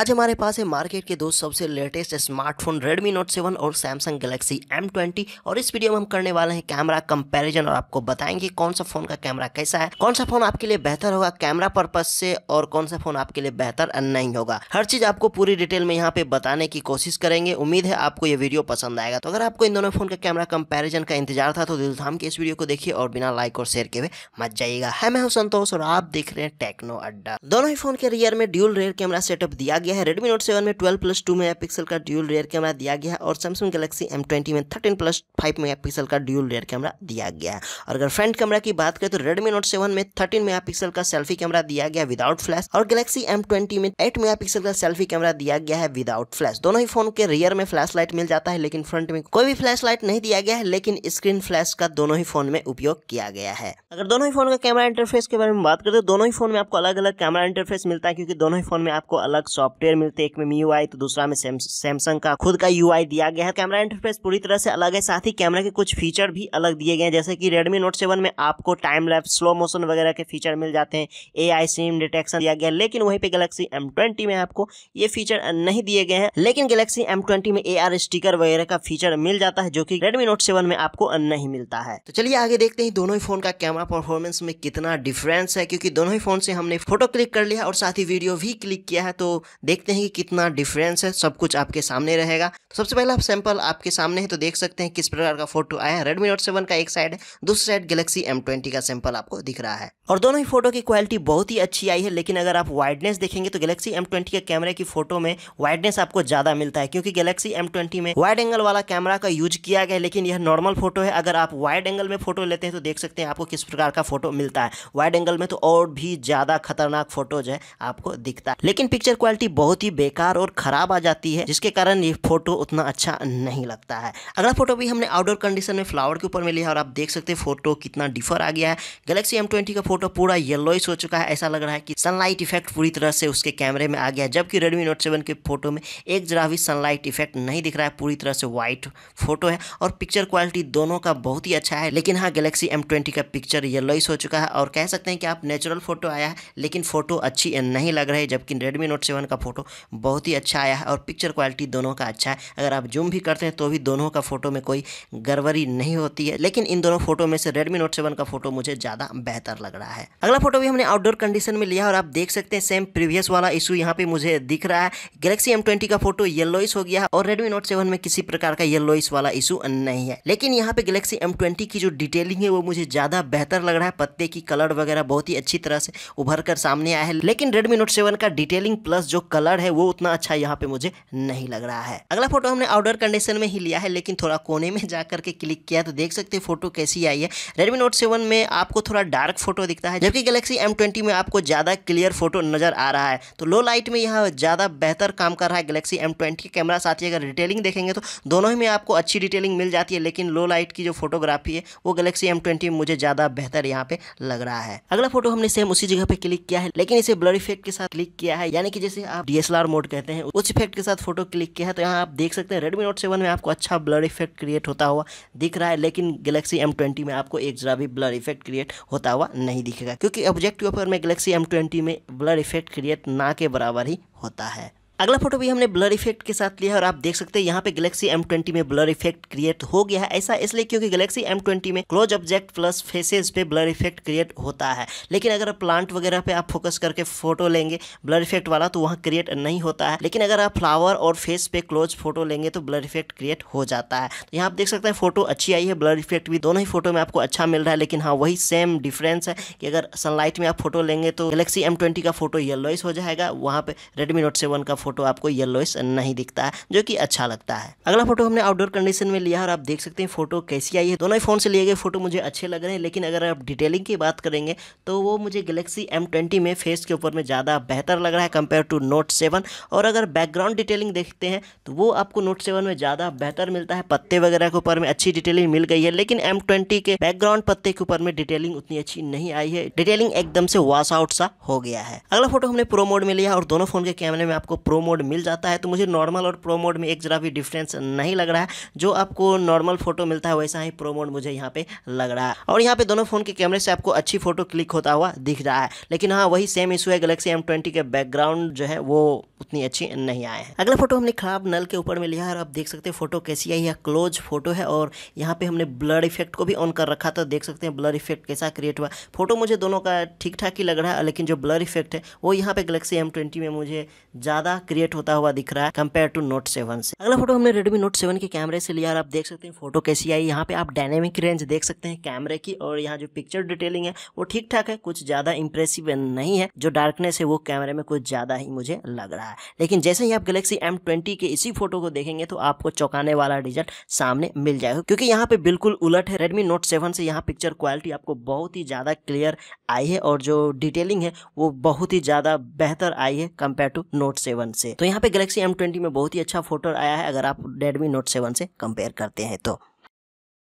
आज हमारे पास है मार्केट के दो सबसे लेटेस्ट स्मार्टफोन Redmi Note 7 और Samsung Galaxy M20 और इस वीडियो में हम करने वाले हैं कैमरा कंपैरिजन और आपको बताएंगे कौन सा फोन का कैमरा कैसा है कौन सा फोन आपके लिए बेहतर होगा कैमरा पर्पज से और कौन सा फोन आपके लिए बेहतर नहीं होगा हर चीज आपको पूरी डिटेल में यहाँ पे बताने की कोशिश करेंगे उम्मीद है आपको ये वीडियो पसंद आएगा तो अगर आपको इन दोनों फोन का कैमरा कंपेरिजन का इंतजार था तो दिल धाम के इस वीडियो को देखिए और बिना लाइक और शेयर के हुए मच जाइएगा है हाँ, मैं हूँ संतोष और आप देख रहे हैं टेक्नो अड्डा दोनों ही फोन के रियर में ड्यूल रेयर कैमरा सेटअप दिया गया है रेडमी नोट सेवन में twelve plus two megapixel का ड्यूल रेयर कैमरा दिया गया है और सैमसंग गलेक्सी एम ट्वेंटी में thirteen plus five megapixel का ड्यूल रेयर कैमरा दिया गया है और अगर फ्रंट कैमरा की बात करें तो रेडमी नोट सेवन में थर्टीन मेगा पिक्सल का सेल्फी कैमरा दिया गया विदाउट फ्लैश और गलेक्सी एम ट्वेंटी में एट मेगा पिक्सल का सेल्फी कैमरा दिया गया है विदाउट फ्लैश दोनों ही फोन के रियर में फ्लैश लाइट मिल जाता है लेकिन फ्रंट में कोई भी फ्लैश लाइट नहीं दिया गया है लेकिन स्क्रीन फ्लैश का दोनों ही फोन में उपयोग किया गया है अगर दोनों ही फोन का कैमरा इंटरफेस के बारे में बात करें तो दोनों ही फोन में आपको अलग अलग कैमरा इंटरफेस मिलता है क्योंकि दोनों ही फोन में आपको अलग सॉफ्ट सॉफ्टवेयर मिलते एक में मी तो दूसरा में सैमसंग का खुद का यू दिया गया है कैमरा इंटरफेस पूरी तरह से अलग है साथ ही कैमरा के कुछ फीचर भी अलग दिए गए हैं जैसे कि रेडमी नोट सेवन में आपको टाइम लैप स्लो मोशन वगैरह के फीचर मिल जाते हैं ए सिम डिटेक्शन दिया गया लेकिन वहीं पर गैलेक्सी एम में आपको ये फीचर नहीं दिए गए हैं लेकिन गैलेक्सी एम ट्वेंटी में ए आर स्टिकर वगैरह का फीचर मिल जाता है जो की रेडमी नोट सेवन में आपको नहीं मिलता है तो चलिए आगे देखते हैं दोनों ही फोन का कैमरा परफॉर्मेंस में कितना डिफरेंस है क्योंकि दोनों ही फोन से हमने फोटो क्लिक कर लिया और साथ ही वीडियो भी क्लिक किया है तो देखते हैं कि कितना डिफरेंस है सब कुछ आपके सामने रहेगा तो सबसे पहला आप सैंपल आपके सामने है तो देख सकते हैं किस प्रकार का फोटो आया है रेडमी नोट सेवन का एक साइड है दूसरी साइड गैलेक्सी एम ट्वेंटी का सैंपल आपको दिख रहा है और दोनों ही फोटो की क्वालिटी बहुत ही अच्छी आई है लेकिन अगर आप वाइडनेस देखेंगे तो गैलेक्सी एम ट्वेंटी के कैमरे की फोटो में वाइडनेस आपको ज़्यादा मिलता है क्योंकि गैलेक्सी एम ट्वेंटी में वाइड एंगल वाला कैमरा का यूज किया गया लेकिन यह नॉर्मल फोटो है अगर आप वाइड एंगल में फोटो लेते हैं तो देख सकते हैं आपको किस प्रकार का फोटो मिलता है वाइड एंगल में तो और भी ज़्यादा खतरनाक फोटोज है आपको दिखता है लेकिन पिक्चर क्वालिटी बहुत ही बेकार और ख़राब आ जाती है जिसके कारण ये फोटो उतना अच्छा नहीं लगता है अगला फोटो भी हमने आउटडोर कंडीशन में फ्लावर के ऊपर में लिया और आप देख सकते हैं फोटो कितना डिफर आ गया है गैलेक्सी एम का फोटो पूरा येलोइश हो चुका है ऐसा लग रहा है कि सनलाइट इफेक्ट पूरी तरह से उसके कैमरे में आ गया है जबकि रेडमी नोट सेवन के फोटो में एक जरा भी सनलाइट इफेक्ट नहीं दिख रहा है पूरी तरह से व्हाइट फोटो है और पिक्चर क्वालिटी दोनों का बहुत ही अच्छा है लेकिन हाँ गैलेक्सी एम का पिक्चर येलोइश हो चुका है और कह सकते हैं कि आप नेचुरल फोटो आया है लेकिन फोटो अच्छी नहीं लग रही है जबकि रेडमी नोट सेवन का फ़ोटो बहुत ही अच्छा आया है और पिक्चर क्वालिटी दोनों का अच्छा है अगर आप जूम भी करते हैं तो भी दोनों का फ़ोटो में कोई गड़बड़ी नहीं होती है लेकिन इन दोनों फ़ोटो में से रेडमी नोट सेवन का फ़ोटो मुझे ज़्यादा बेहतर लग रहा है अगला फ़ोटो भी हमने आउटडोर कंडीशन में लिया और आप देख सकते हैं सेम प्रीवियस वाला इशू यहाँ पे मुझे दिख रहा है गैलेक्सी एम का फोटो येलोइस हो गया और रेडमी नोट सेवन में किसी प्रकार का येलोइस वाला इशू नहीं है लेकिन यहाँ पे गैलेक्सी एम की जो डिटेलिंग है वो मुझे ज़्यादा बेहतर लग रहा है पत्ते की कलर वगैरह बहुत ही अच्छी तरह से उभर कर सामने आया है लेकिन रेडमी नोट सेवन का डिटेलिंग प्लस जो कलर है वो उतना अच्छा यहाँ पे मुझे नहीं लग रहा है अगला फोटो हमने आउटडोर कंडीशन में ही लिया है लेकिन थोड़ा कोने में जा करके क्लिक किया तो देख सकते हैं फोटो कैसी आई है रेडमी नोट सेवन में आपको थोड़ा डार्क फोटो दिखता है जबकि गैलेक्सी एम ट्वेंटी में आपको ज़्यादा क्लियर फोटो नजर आ रहा है तो लो लाइट में यहाँ ज़्यादा बेहतर काम कर रहा है गैलेक्सी एम ट्वेंटी कैमरा साथ ही अगर डिटेलिंग देखेंगे तो दोनों ही में आपको अच्छी डिटेलिंग मिल जाती है लेकिन लो लाइट की जो फोटोग्राफी है वो गैलेक्सी एम ट्वेंटी में मुझे ज़्यादा बेहतर यहाँ पे लग रहा है अगला फोटो हमने सेम उसी जगह पे क्लिक किया है लेकिन इसे ब्लर इफेक्ट के साथ क्लिक किया है यानी कि जैसे आप डीएसएलआर मोड कहते हैं उस इफेक्ट के साथ फोटो क्लिक किया है तो यहाँ आप देख सकते हैं रेडमी नोट सेवन में आपको अच्छा ब्लर इफेक्ट क्रिएट होता हुआ दिख रहा है लेकिन गलेक्सी एम ट्वेंटी में आपको एक जरा भी ब्लर इफेक्ट क्रिएट होता हुआ नहीं दिखेगा क्योंकि ऑब्जेक्टिव में गलेक्सी एम ट्वेंटी में ब्लर इफेक्ट क्रिएट ना के बराबर ही होता है अगला फोटो भी हमने ब्लर इफेक्ट के साथ लिया है और आप देख सकते हैं यहाँ पे गैलेक्सी एम ट्वेंटी में ब्लर इफेक्ट क्रिएट हो गया है ऐसा इसलिए क्योंकि गैलेक्सी एम ट्वेंटी में क्लोज ऑब्जेक्ट प्लस फेसेस पे ब्लर इफेक्ट क्रिएट होता है लेकिन अगर प्लांट वगैरह पे आप फोकस करके फोटो लेंगे ब्लर इफेक्ट वाला तो वहाँ क्रिएट नहीं होता है लेकिन अगर आप फ्लावर और फेस पे क्लोज फोटो लेंगे तो ब्लर इफेक्ट क्रिएट हो जाता है तो यहाँ आप देख सकते हैं फोटो अच्छी आई है ब्लर इफेक्ट भी दोनों ही फोटो में आपको अच्छा मिल रहा है लेकिन हाँ वही सेम डिफरेंस है कि अगर सनलाइट में आप फोटो लेंगे तो गैलेक्सी एम का फोटो येलोइस हो जाएगा वहाँ पे रेडमी नोट सेवन का फोटो फोटो आपको येलोइस नहीं दिखता है जो कि अच्छा लगता है अगला फोटो हमने आउटडोर कंडीशन में लिया और आप देख सकते हैं फोटो कैसी आई है दोनों ही फोन से लिए गए फोटो मुझे अच्छे लग रहे हैं लेकिन अगर आप डिटेलिंग की बात करेंगे तो वो मुझे गलेक्सी एम में फेस के ऊपर में ज़्यादा बेहतर लग रहा है कंपेयर टू नोट सेवन और अगर बैकग्राउंड डिटेलिंग देखते हैं तो वो आपको नोट सेवन में ज़्यादा बेहतर मिलता है पत्ते वगैरह के ऊपर में अच्छी डिटेलिंग मिल गई है लेकिन एम के बैकग्राउंड पत्ते के ऊपर में डिटेलिंग उतनी अच्छी नहीं आई है डिटेलिंग एकदम से वॉश आउट सा हो गया है अगला फोटो हमने प्रो मोड में लिया और दोनों फोन के कैमरे में आपको प्रो मोड मिल जाता है तो मुझे नॉर्मल और प्रो मोड में एक ज़रा भी डिफरेंस नहीं लग रहा है जो आपको नॉर्मल फोटो मिलता है वैसा ही प्रो मोड मुझे यहाँ पे लग रहा है और यहाँ पे दोनों फ़ोन के कैमरे से आपको अच्छी फोटो क्लिक होता हुआ दिख रहा है लेकिन हाँ वही सेम इशू है गलेक्सी एम के बैकग्राउंड जो है वो उतनी अच्छी नहीं आए हैं अगला फोटो हमने खराब नल के ऊपर में लिया है और आप देख सकते हैं फोटो कैसी आई है क्लोज फोटो है और यहाँ पे हमने ब्लड इफेक्ट को भी ऑन कर रखा था देख सकते हैं ब्लड इफेक्ट कैसा क्रिएट हुआ फोटो मुझे दोनों का ठीक ठाक ही लग रहा है लेकिन जो ब्लर इफेक्ट है वो यहाँ पे गलेक्सी एम ट्वेंटी में मुझे ज़्यादा क्रिएट होता हुआ दिख रहा है कंपेयर टू नोट सेवन से अगला फोटो हमने रेडमी नोट सेवन के कैमरे से लिया और आप देख सकते हैं फोटो कैसी आई यहाँ पे आप डायनेमिक रेंज देख सकते हैं कैमरे की और यहाँ जो पिक्चर डिटेलिंग है वो ठीक ठाक है कुछ ज्यादा इंप्रेसिव नहीं है जो डार्कनेस है वो कैमरे में कुछ ज्यादा ही मुझे लग रहा है लेकिन जैसे ही आप गैलेक्सी एम के इसी फोटो को देखेंगे तो आपको चौकाने वाला रिजल्ट सामने मिल जाएगा क्योंकि यहाँ पे बिल्कुल उलट है रेडमी नोट सेवन से यहाँ पिक्चर क्वालिटी आपको बहुत ही ज्यादा क्लियर आई है और जो डिटेलिंग है वो बहुत ही ज्यादा बेहतर आई है compare to Note seven seven से तो यहाँ पे गैलेक्सी एम ट्वेंटी में बहुत ही अच्छा फोटो आया है अगर आप रेडमी नोट सेवन से कंपेयर करते हैं तो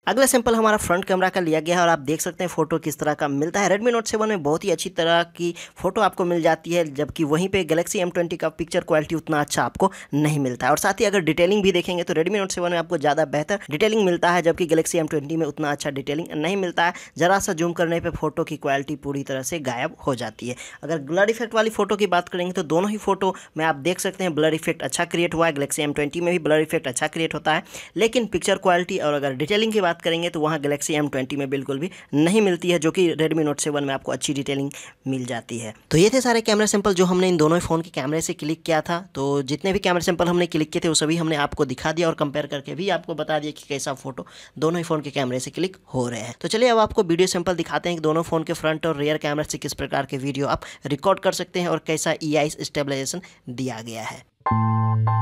अगला सैंपल हमारा फ्रंट कैमरा का लिया गया है और आप देख सकते हैं फोटो किस तरह का मिलता है रेडमी नोट सेवन में बहुत ही अच्छी तरह की फोटो आपको मिल जाती है जबकि वहीं पे गैलेक्सी एम ट्वेंटी का पिक्चर क्वालिटी उतना अच्छा आपको नहीं मिलता है और साथ ही अगर डिटेलिंग भी देखेंगे तो रेडमी नोट सेवन में आपको ज़्यादा बेहतर डिटेलिंग मिलता है जबकि गैलेक्सी एम ट्वेंटी में उतना अच्छा डिटेलिंग नहीं मिलता है ज़रा सा जूम करने पर फोटो की क्वालिटी पूरी तरह से गायब हो जाती है अगर ब्लड इफेक्ट वाली फोटो की बात करेंगे तो दोनों ही फोटो में आप देख सकते हैं ब्लड इफेक्ट अच्छा क्रिएट हुआ है गलेक्सी एम में भी ब्लड इफेक्ट अच्छा क्रिएट होता है लेकिन पिक्चर क्वालिटी और अगर डिटेलिंग की बात बात करेंगे तो वहाँ गलेक्सी एम ट्वेंटी में बिल्कुल भी नहीं मिलती है जो कि रेडमी नोट सेवन में आपको अच्छी डिटेलिंग मिल जाती है तो ये थे सारे कैमरा सैंपल जो हमने इन दोनों फ़ोन के कैमरे से क्लिक किया था तो जितने भी कैमरा सैंपल हमने क्लिक किए थे वो सभी हमने आपको दिखा दिया और कंपेयर करके भी आपको बता दिया कि कैसा फोटो दोनों ही फ़ोन के कैमरे से क्लिक हो रहे हैं तो चलिए अब आपको वीडियो सैंपल दिखाते हैं कि दोनों फ़ोन के फ्रंट और रियर कैमरे से किस प्रकार के वीडियो आप रिकॉर्ड कर सकते हैं और कैसा ई आई स्टेबलाइजेशन दिया गया है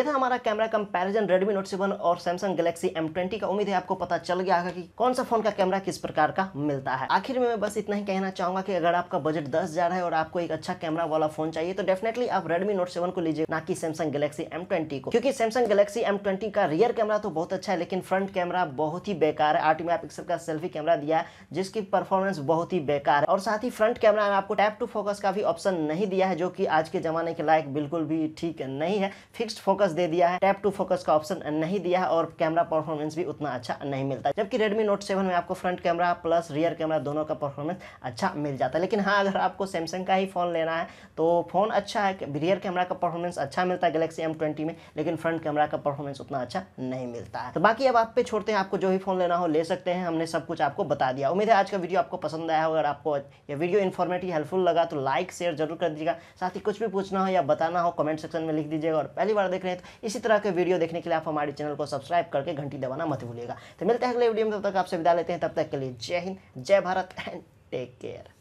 ये था हमारा camera comparison Redmi Note seven और सैमसंग Galaxy M20 ट्वेंटी का उम्मीद है आपको पता चल गया होगा कि कौन सा फोन का कैमरा किस प्रकार का मिलता है आखिर में मैं बस इतना ही कहना चाहूंगा कि अगर आपका बजट दस हजार है और आपको एक अच्छा कैमरा वाला फोन चाहिए तो डेफिनेटली आप Redmi Note 7 को लीजिए ना कि सैमसंग Galaxy M20 ट्वेंटी को क्योंकि Samsung Galaxy M20 का रियर कैमरा तो बहुत अच्छा है लेकिन फ्रंट कैमरा बहुत ही बेकार है आठ मेगा पिक्सल का सेल्फी कैमरा दिया है जिसकी परफॉर्मेंस बहुत ही बेकार है और साथ ही फ्रंट कैमरा में आपको टैप टू फोकस का भी ऑप्शन नहीं दिया है जो की आज के जमाने के लायक बिल्कुल भी ठीक नहीं है फिक्स फोकस फोकस दे दिया है टैप टू फोकस का ऑप्शन नहीं दिया है और कैमरा परफॉर्मेंस भी उतना अच्छा नहीं मिलता है जबकि रेडमी नोट सेवन में आपको front camera plus rear camera दोनों का परफॉर्मेंस अच्छा मिल जाता है लेकिन हाँ अगर आपको सैमसंग का ही फ़ोन लेना है तो फ़ोन अच्छा है रियर कैमरा का परफॉर्मेंस अच्छा मिलता है गलेक्सी एम ट्वेंटी में लेकिन फ्रंट कैमरा का परफॉर्मेंस उतना अच्छा नहीं मिलता है तो बाकी अब आप पे छोड़ते हैं आपको जो भी फ़ोन लेना हो ले सकते हैं हमने सब कुछ आपको बता दिया उम्मीद है आज का वीडियो आपको पसंद आया हो अगर आपको यह वीडियो इन्फॉर्मेटिव हेल्पफुल लगा तो लाइक शेयर जरूर कर दीजिएगा साथ ही कुछ भी पूछना हो या बताना हो कमेंट सेक्शन में लिख दीजिएगा और पहली बार देख रहे हैं तो इसी तरह के वीडियो देखने के लिए आप हमारे चैनल को सब्सक्राइब करके घंटी दबाना मत भूलिएगा तो मिलते हैं अगले वीडियो में तब तक आपसे विदा लेते हैं तब तक के लिए जय हिंद जय भारत एंड टेक केयर